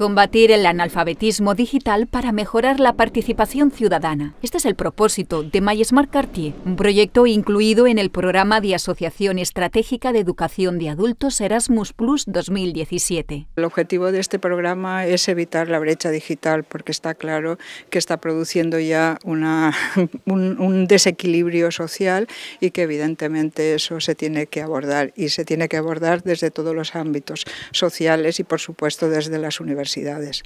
Combatir el analfabetismo digital para mejorar la participación ciudadana. Este es el propósito de My Cartier, un proyecto incluido en el programa de Asociación Estratégica de Educación de Adultos Erasmus Plus 2017. El objetivo de este programa es evitar la brecha digital porque está claro que está produciendo ya un desequilibrio social y que evidentemente eso se tiene que abordar y se tiene que abordar desde todos los ámbitos sociales y por supuesto desde las universidades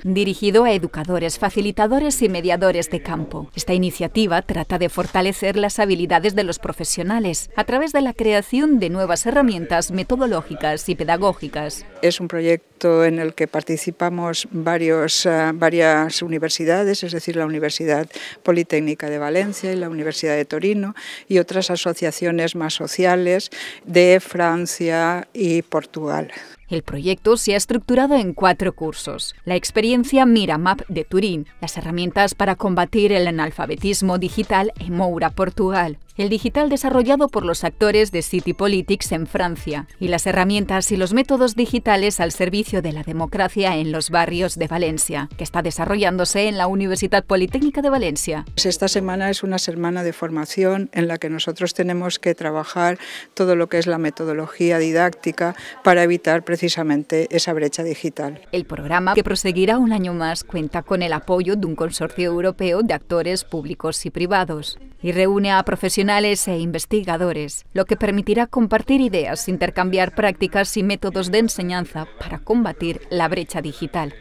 Dirigido a educadores, facilitadores y mediadores de campo. Esta iniciativa trata de fortalecer las habilidades de los profesionales a través de la creación de nuevas herramientas metodológicas y pedagógicas. Es un proyecto en el que participamos eh, varias universidades, es decir, la Universidad Politécnica de Valencia y la Universidad de Torino y otras asociaciones más sociales de Francia y Portugal. El proyecto se ha estructurado en cuatro cursos. La experiencia Miramap de Turín, las herramientas para combatir el analfabetismo digital en Moura, Portugal, el digital desarrollado por los actores de City Politics en Francia y las herramientas y los métodos digitales al servicio de la democracia en los barrios de Valencia, que está desarrollándose en la Universidad Politécnica de Valencia. Pues esta semana es una semana de formación en la que nosotros tenemos que trabajar todo lo que es la metodología didáctica para evitar precisamente esa brecha digital. El programa, que proseguirá un año más, cuenta con el apoyo de un consorcio europeo de actores públicos y privados y reúne a profesionales profesionales e investigadores, lo que permitirá compartir ideas, intercambiar prácticas y métodos de enseñanza para combatir la brecha digital.